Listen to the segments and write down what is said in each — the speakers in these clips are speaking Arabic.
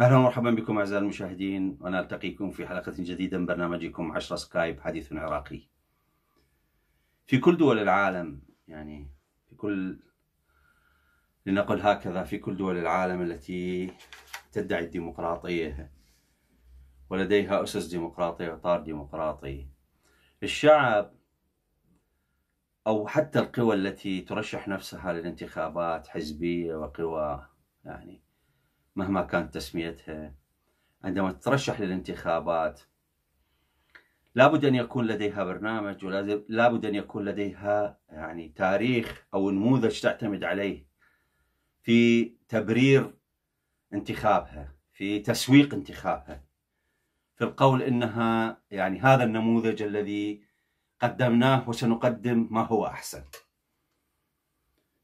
اهلا ومرحبا بكم اعزائي المشاهدين وانا التقيكم في حلقه جديده من برنامجكم 10 سكايب حديث عراقي. في كل دول العالم يعني في كل لنقل هكذا في كل دول العالم التي تدعي الديمقراطيه ولديها اسس ديمقراطيه واطار ديمقراطي. الشعب او حتى القوى التي ترشح نفسها للانتخابات حزبيه وقوى يعني مهما كانت تسميتها عندما تترشح للانتخابات لابد أن يكون لديها برنامج ولابد أن يكون لديها يعني تاريخ أو نموذج تعتمد عليه في تبرير انتخابها في تسويق انتخابها في القول انها يعني هذا النموذج الذي قدمناه وسنقدم ما هو احسن.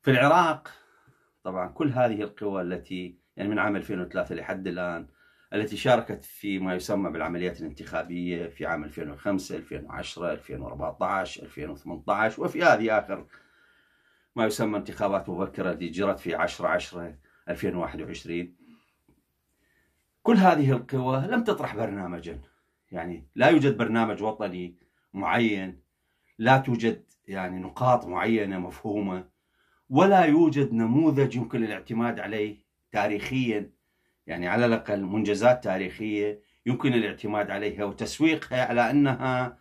في العراق طبعا كل هذه القوى التي يعني من عام 2003 لحد الآن التي شاركت في ما يسمى بالعمليات الانتخابية في عام 2005 2010 2014 2018 وفي هذه آخر ما يسمى انتخابات مبكرة التي جرت في 10 10 2021 كل هذه القوى لم تطرح برنامجا يعني لا يوجد برنامج وطني معين لا توجد يعني نقاط معينة مفهومة ولا يوجد نموذج يمكن الاعتماد عليه تاريخيا يعني على الأقل منجزات تاريخية يمكن الاعتماد عليها وتسويقها على أنها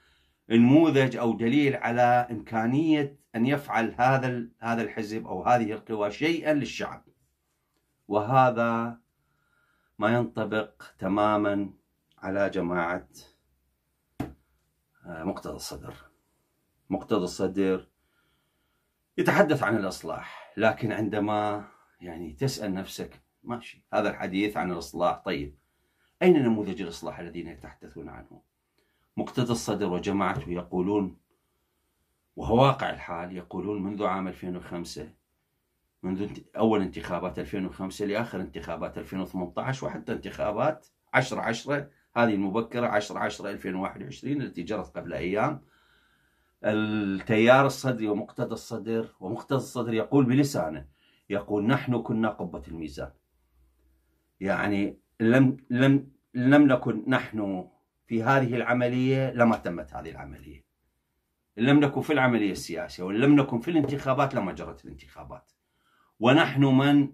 نموذج أو دليل على إمكانية أن يفعل هذا هذا الحزب أو هذه القوى شيئا للشعب وهذا ما ينطبق تماما على جماعة آه، مقتدى الصدر مقتدى الصدر يتحدث عن الإصلاح لكن عندما يعني تسأل نفسك ماشي هذا الحديث عن الإصلاح طيب أين نموذج الإصلاح الذين يتحدثون عنه مقتدى الصدر وجماعته يقولون وهو واقع الحال يقولون منذ عام 2005 منذ أول انتخابات 2005 لآخر انتخابات 2018 وحتى انتخابات 10 10 هذه المبكرة 10 10 2021 التي جرت قبل أيام التيار الصدري ومقتدى الصدر ومقتدى الصدر يقول بلسانه يقول نحن كنا قبة الميزان يعني لم لم لم نكن نحن في هذه العملية لما تمت هذه العملية لم نكن في العملية السياسية ولم نكن في الانتخابات لما جرت الانتخابات ونحن من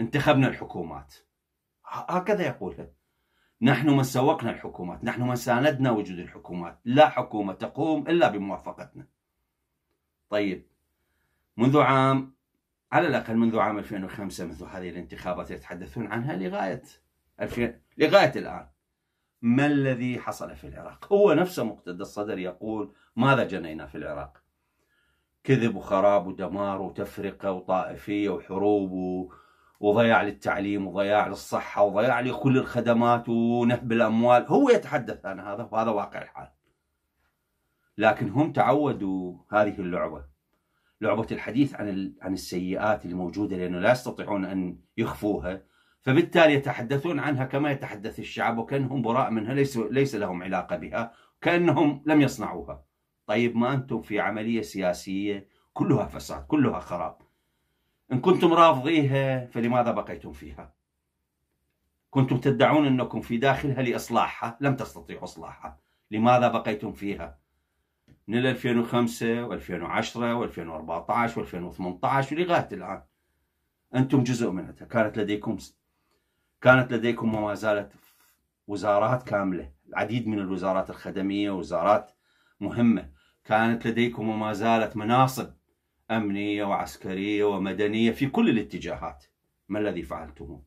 انتخبنا الحكومات هكذا يقولها نحن من سوقنا الحكومات نحن من ساندنا وجود الحكومات لا حكومة تقوم إلا بموافقتنا طيب منذ عام على الأقل منذ عام 2005 مثل هذه الانتخابات يتحدثون عنها لغاية 2000 لغاية الآن ما الذي حصل في العراق هو نفسه مقتدى الصدر يقول ماذا جنينا في العراق كذب وخراب ودمار وتفرقة وطائفية وحروب وضياع للتعليم وضياع للصحة وضياع لكل الخدمات ونهب الأموال هو يتحدث عن هذا وهذا واقع الحال لكن هم تعودوا هذه اللعبة لعبة الحديث عن عن السيئات الموجودة لأنه لا يستطيعون أن يخفوها فبالتالي يتحدثون عنها كما يتحدث الشعب وكأنهم براء منها ليس, ليس لهم علاقة بها كأنهم لم يصنعوها طيب ما أنتم في عملية سياسية كلها فساد كلها خراب إن كنتم رافضيها فلماذا بقيتم فيها كنتم تدعون أنكم في داخلها لإصلاحها لم تستطيعوا إصلاحها لماذا بقيتم فيها من 2005 و2010 و2014 و2018 ولغايه الان انتم جزء منها كانت لديكم كانت لديكم وما زالت وزارات كامله العديد من الوزارات الخدميه وزارات مهمه كانت لديكم وما زالت مناصب امنيه وعسكريه ومدنيه في كل الاتجاهات ما الذي فعلتموه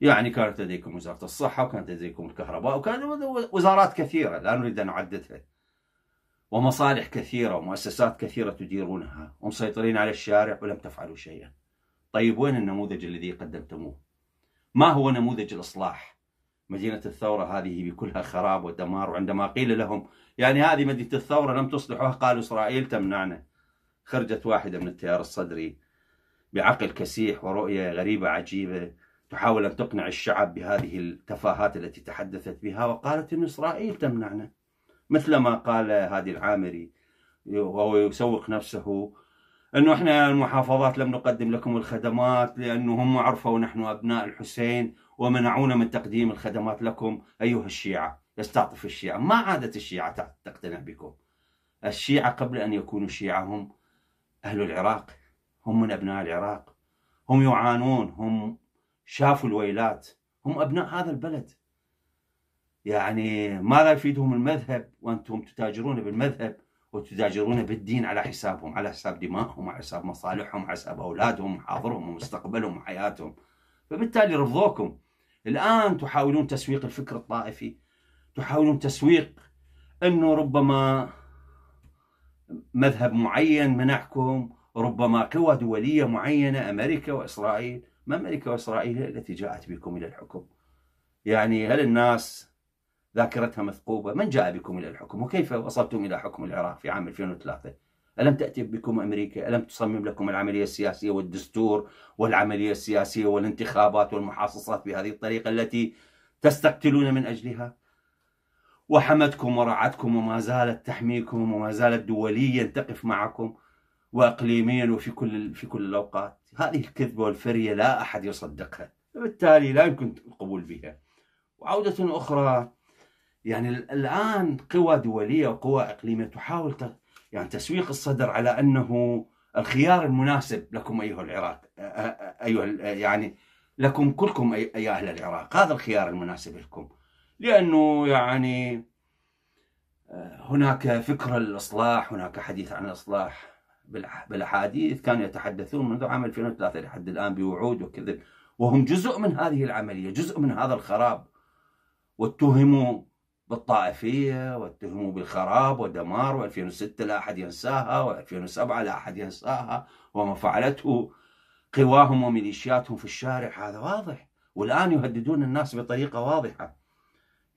يعني كانت لديكم وزاره الصحه وكانت لديكم الكهرباء وكانت وزارات كثيره لا نريد ان نعددها ومصالح كثيرة ومؤسسات كثيرة تديرونها ومسيطرين على الشارع ولم تفعلوا شيئا طيب وين النموذج الذي قدمتموه؟ ما هو نموذج الإصلاح؟ مدينة الثورة هذه بكلها خراب ودمار وعندما قيل لهم يعني هذه مدينة الثورة لم تصلحوها قالوا إسرائيل تمنعنا خرجت واحدة من التيار الصدري بعقل كسيح ورؤية غريبة عجيبة تحاول أن تقنع الشعب بهذه التفاهات التي تحدثت بها وقالت إن إسرائيل تمنعنا مثل ما قال هادي العامري وهو يسوق نفسه انه احنا المحافظات لم نقدم لكم الخدمات لانه هم عرفوا نحن ابناء الحسين ومنعونا من تقديم الخدمات لكم ايها الشيعه يستعطف الشيعه ما عادت الشيعه تقتنع بكم الشيعه قبل ان يكونوا شيعه هم اهل العراق هم من ابناء العراق هم يعانون هم شافوا الويلات هم ابناء هذا البلد يعني ماذا يفيدهم المذهب وانتم تتاجرون بالمذهب وتتاجرون بالدين على حسابهم على حساب دمائهم على حساب مصالحهم على حساب اولادهم وحاضرهم ومستقبلهم وحياتهم فبالتالي رفضوكم الان تحاولون تسويق الفكر الطائفي تحاولون تسويق انه ربما مذهب معين منعكم ربما قوى دوليه معينه امريكا واسرائيل ما امريكا واسرائيل التي جاءت بكم الى الحكم يعني هل الناس ذاكرتها مثقوبة من جاء بكم إلى الحكم وكيف وصلتم إلى حكم العراق في عام 2003 ألم تأتي بكم أمريكا ألم تصمم لكم العملية السياسية والدستور والعملية السياسية والانتخابات والمحاصصات بهذه الطريقة التي تستقتلون من أجلها وحمتكم ورعتكم وما زالت تحميكم وما زالت دوليا تقف معكم واقليميا وفي كل في كل الاوقات، هذه الكذبه والفريه لا احد يصدقها، بالتالي لا يمكن القبول بها. وعوده اخرى يعني الآن قوى دولية وقوى إقليمية تحاول يعني تسويق الصدر على أنه الخيار المناسب لكم أيها العراق أيها يعني لكم كلكم يا أهل العراق هذا الخيار المناسب لكم لأنه يعني آه، هناك فكر الإصلاح هناك حديث عن الإصلاح بالأحاديث كانوا يتحدثون منذ عام 2003 لحد الآن بوعود وكذب وهم جزء من هذه العملية جزء من هذا الخراب واتهموا بالطائفية واتهموا بالخراب ودمار و2006 لا أحد ينساها و2007 لا أحد ينساها وما فعلته قواهم وميليشياتهم في الشارع هذا واضح والآن يهددون الناس بطريقة واضحة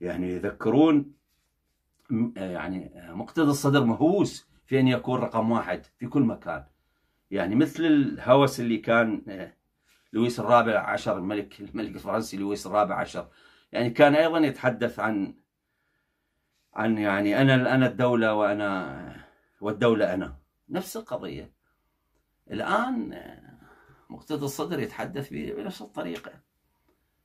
يعني يذكرون يعني مقتدي الصدر مهووس في أن يكون رقم واحد في كل مكان يعني مثل الهوس اللي كان آه، لويس الرابع عشر الملك الملك الفرنسي لويس الرابع عشر يعني كان أيضا يتحدث عن عن يعني انا انا الدوله وانا والدوله انا نفس القضيه الان مقتدى الصدر يتحدث بنفس الطريقه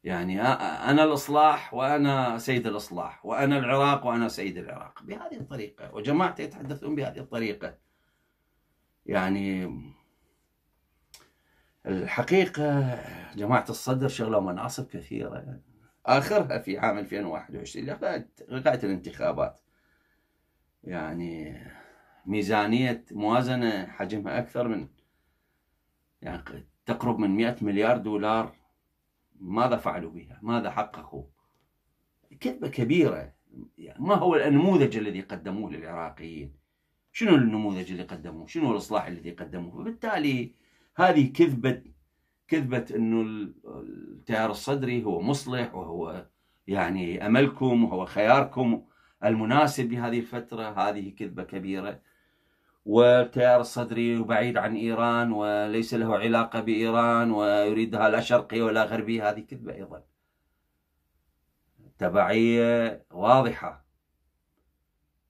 يعني انا الاصلاح وانا سيد الاصلاح وانا العراق وانا سيد العراق بهذه الطريقه وجماعته يتحدثون بهذه الطريقه يعني الحقيقه جماعه الصدر شغلوا مناصب كثيره آخرها في عام 2021 لغاية الانتخابات يعني ميزانية موازنة حجمها أكثر من يعني تقرب من 100 مليار دولار ماذا فعلوا بها؟ ماذا حققوا؟ كذبة كبيرة يعني ما هو النموذج الذي قدموه للعراقيين؟ شنو النموذج اللي قدموه؟ شنو الإصلاح الذي قدموه؟ فبالتالي هذه كذبة كذبة أنه التيار الصدري هو مصلح وهو يعني أملكم وهو خياركم المناسب لهذه الفترة هذه كذبة كبيرة والتيار الصدري بعيد عن إيران وليس له علاقة بإيران ويريدها لا شرقية ولا غربية هذه كذبة أيضا تبعية واضحة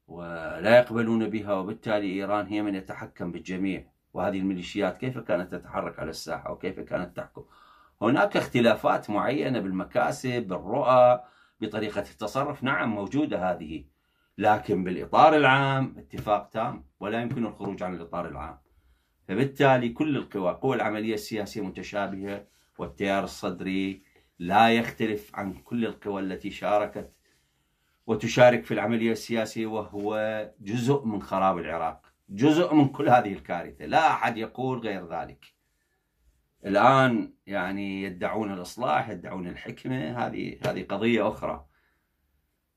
ولا يقبلون بها وبالتالي إيران هي من يتحكم بالجميع وهذه الميليشيات كيف كانت تتحرك على الساحة وكيف كانت تحكم هناك اختلافات معينة بالمكاسب بالرؤى بطريقة التصرف نعم موجودة هذه لكن بالإطار العام اتفاق تام ولا يمكن الخروج عن الإطار العام فبالتالي كل القوى قوى العملية السياسية متشابهة والتيار الصدري لا يختلف عن كل القوى التي شاركت وتشارك في العملية السياسية وهو جزء من خراب العراق جزء من كل هذه الكارثة لا أحد يقول غير ذلك الآن يعني يدعون الإصلاح يدعون الحكمة هذه هذه قضية أخرى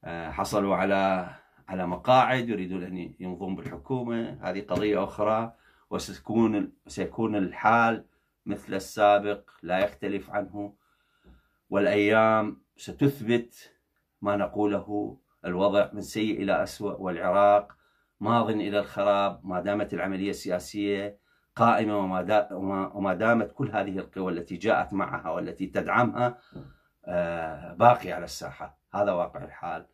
آه، حصلوا على على مقاعد يريدون أن ينضموا بالحكومة هذه قضية أخرى وسيكون سيكون الحال مثل السابق لا يختلف عنه والأيام ستثبت ما نقوله الوضع من سيء إلى أسوأ والعراق ماض إلى الخراب ما دامت العملية السياسية قائمة وما دامت كل هذه القوى التي جاءت معها والتي تدعمها آه، باقي على الساحة هذا واقع الحال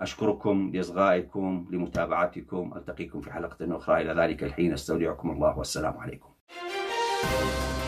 أشكركم لإصغائكم لمتابعتكم ألتقيكم في حلقة أخرى إلى ذلك الحين أستودعكم الله والسلام عليكم